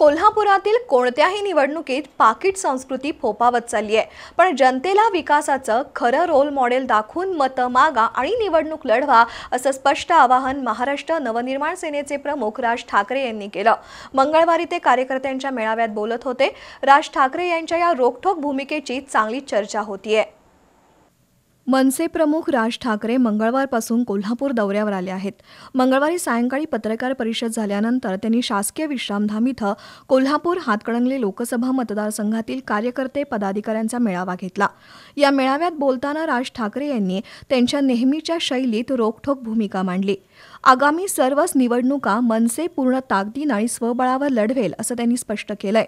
कोल्हापुरातील कोणत्याही निवडणुकीत पाकिट संस्कृती फोपावत चालली आहे पण जनतेला विकासाचं खरं रोल मॉडेल दाखवून मतं मागा आणि निवडणूक लढवा असं स्पष्ट आवाहन महाराष्ट्र नवनिर्माण सेनेचे प्रमुख राज ठाकरे यांनी केलं मंगळवारी ते कार्यकर्त्यांच्या मेळाव्यात बोलत होते राज ठाकरे यांच्या या रोखोक भूमिकेची चांगली चर्चा होतीये मनसे प्रमुख राज ठाकरे मंगळवारपासून कोल्हापूर दौऱ्यावर आले आहेत मंगळवारी सायंकाळी पत्रकार परिषद झाल्यानंतर त्यांनी शासकीय विश्रामधाम इथं कोल्हापूर हातकणंगले लोकसभा मतदारसंघातील कार्यकर्ते पदाधिकाऱ्यांचा मेळावा घेतला या मेळाव्यात बोलताना राज ठाकरे यांनी त्यांच्या नेहमीच्या शैलीत रोखठोक भूमिका मांडली आगामी सर्वच निवडणुका मनसे पूर्ण ताकदीन आणि स्वबळावर लढवेल असं त्यांनी स्पष्ट केलंय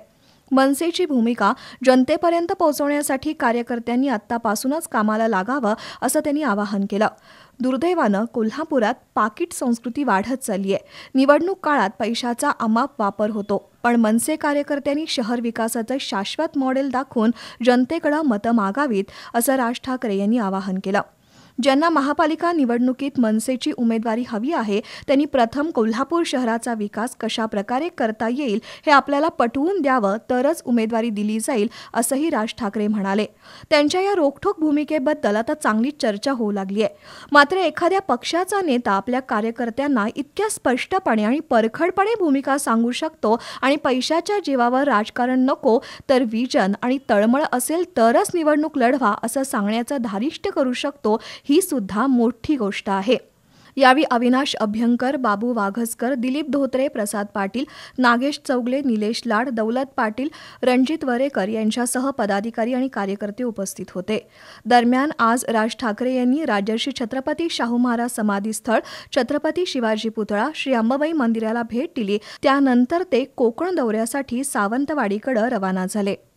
मनसेची भूमिका जनतेपर्यंत पोहोचवण्यासाठी कार्यकर्त्यांनी आत्तापासूनच कामाला लागावं असं त्यांनी आवाहन केलं दुर्दैवानं कोल्हापुरात पाकिट संस्कृती वाढत चालली आहे निवडणूक काळात पैशाचा अमाप वापर होतो पण मनसे कार्यकर्त्यांनी शहर विकासाचं शाश्वत मॉडेल दाखवून जनतेकडं मतं मागावीत असं राज ठाकरे यांनी आवाहन केलं ज्यांना महापालिका निवडणुकीत मनसेची उमेदवारी हवी आहे त्यांनी प्रथम कोल्हापूर शहराचा विकास कशा प्रकारे करता येईल हे आपल्याला पटवून द्यावं तरच उमेदवारी दिली जाईल असंही राज ठाकरे म्हणाले त्यांच्या या रोखोक भूमिकेबद्दल आता चांगली चर्चा होऊ लागली आहे मात्र एखाद्या पक्षाचा नेता आपल्या कार्यकर्त्यांना इतक्या स्पष्टपणे आणि परखडपणे भूमिका सांगू शकतो आणि पैशाच्या जीवावर राजकारण नको तर विजन आणि तळमळ असेल तरच निवडणूक लढवा असं सांगण्याचं धारिष्ट करू शकतो ही सुद्धा मोठी गोष्ट आहे यावेळी अविनाश अभ्यंकर बाबू वाघसकर दिलीप धोत्रे प्रसाद पाटील नागेश चौगले निलेश लाड दौलत पाटील रणजित वरेकर यांच्यासह पदाधिकारी आणि कार्यकर्ते उपस्थित होते दरम्यान आज राज ठाकरे यांनी राजर्षी छत्रपती शाहू महाराज समाधीस्थळ छत्रपती शिवाजी पुतळा श्री अंबाबाई मंदिराला भेट दिली त्यानंतर ते कोकण दौऱ्यासाठी सावंतवाडीकडे रवाना झाले